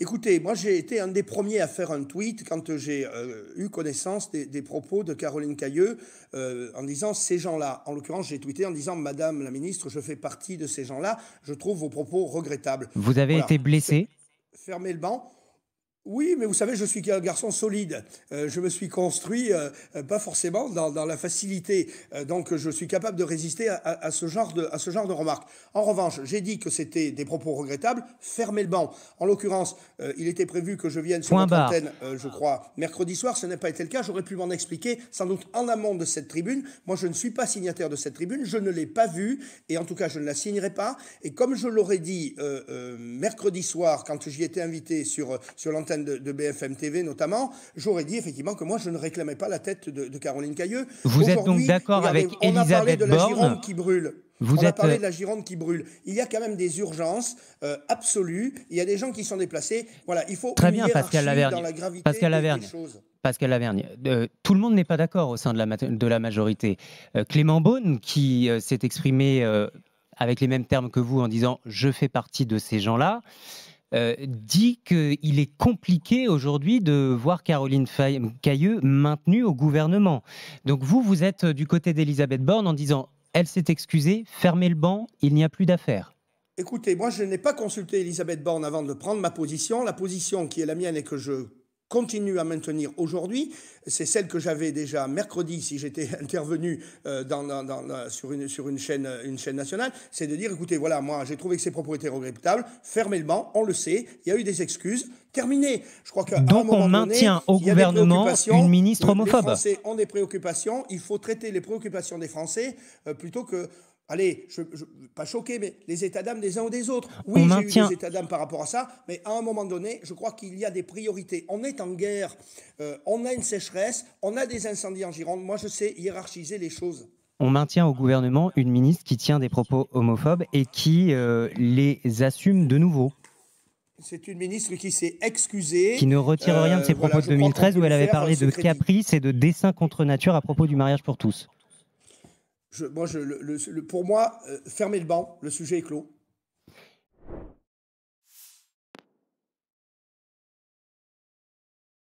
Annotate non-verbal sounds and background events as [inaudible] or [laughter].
Écoutez, moi j'ai été un des premiers à faire un tweet quand j'ai euh, eu connaissance des, propos de Caroline Cailleux euh, en disant ces gens-là. En l'occurrence, j'ai tweeté en disant Madame la ministre, je fais partie de ces gens-là. Je trouve vos propos regrettables. Vous avez été blessé. Fermez le banc. Oui, mais vous savez, je suis un garçon solide. Euh, je me suis construit, euh, euh, pas forcément dans, la facilité. donc, je suis capable de résister à, ce genre de, à ce genre de remarques. En revanche, j'ai dit que c'était des propos regrettables. Fermez le banc. En l'occurrence, il était prévu que je vienne sur l'antenne, je crois, mercredi soir. Ce n'est pas été le cas. J'aurais pu m'en expliquer, sans doute en amont de cette tribune. Moi, je ne suis pas signataire de cette tribune. Je ne l'ai pas vue. Et en tout cas, je ne la signerai pas. Et comme je l'aurais dit mercredi soir, quand j'y étais invité sur, sur l'antenne de, BFM TV notamment, j'aurais dit effectivement que moi je ne réclamais pas la tête de, Caroline Cailleux. Vous êtes donc d'accord avec on Elisabeth a parlé de la Gironde qui brûle. Vous on êtes... a parlé euh, de la Gironde qui brûle. Il y a quand même des urgences euh, absolues. Il y a des gens qui sont déplacés. Voilà, il faut très bien Pascal Lavergne. Pascal Lavergne. Pascal Lavergne, tout le monde n'est pas d'accord au sein de la, de la majorité. Euh, Clément Beaune, qui s'est exprimé avec les mêmes termes que vous en disant je fais partie de ces gens-là dit euh, dit qu'il est compliqué aujourd'hui de voir Caroline Cailleux maintenue au gouvernement. Donc vous, vous êtes euh, du côté d'Elisabeth Borne en disant elle s'est excusée, fermez le banc, il n'y a plus d'affaires. Écoutez, moi je n'ai pas consulté Elisabeth Borne avant de prendre ma position. La position qui est la mienne et que je continue à maintenir aujourd'hui, c'est celle que j'avais déjà mercredi si j'étais [laughs] intervenu euh, dans, euh, sur, une, sur une, chaîne, euh, une chaîne nationale, c'est de dire, écoutez, voilà, moi j'ai trouvé que ces propriétés regrettables, fermez le banc, on le sait, il y a eu des excuses, terminé. Je crois que Donc on maintient au gouvernement une ministre homophobe. Les Français ont des préoccupations, il faut traiter les préoccupations des Français plutôt que allez, je, pas choqué, mais les états d'âme des uns ou des autres. Oui, j'ai eu des états d'âme par rapport à ça, mais à un moment donné, je crois qu'il y a des priorités. On est en guerre, euh, on a une sécheresse, on a des incendies en Gironde. Moi, je sais hiérarchiser les choses. On maintient au gouvernement une ministre qui tient des propos homophobes et qui euh, les assume de nouveau. C'est une ministre qui s'est excusée. Qui ne retire rien de ses euh, propos de 2013 où elle avait parlé de caprice et de dessins contre nature à propos du mariage pour tous pour moi, euh, fermer le banc, le sujet est clos.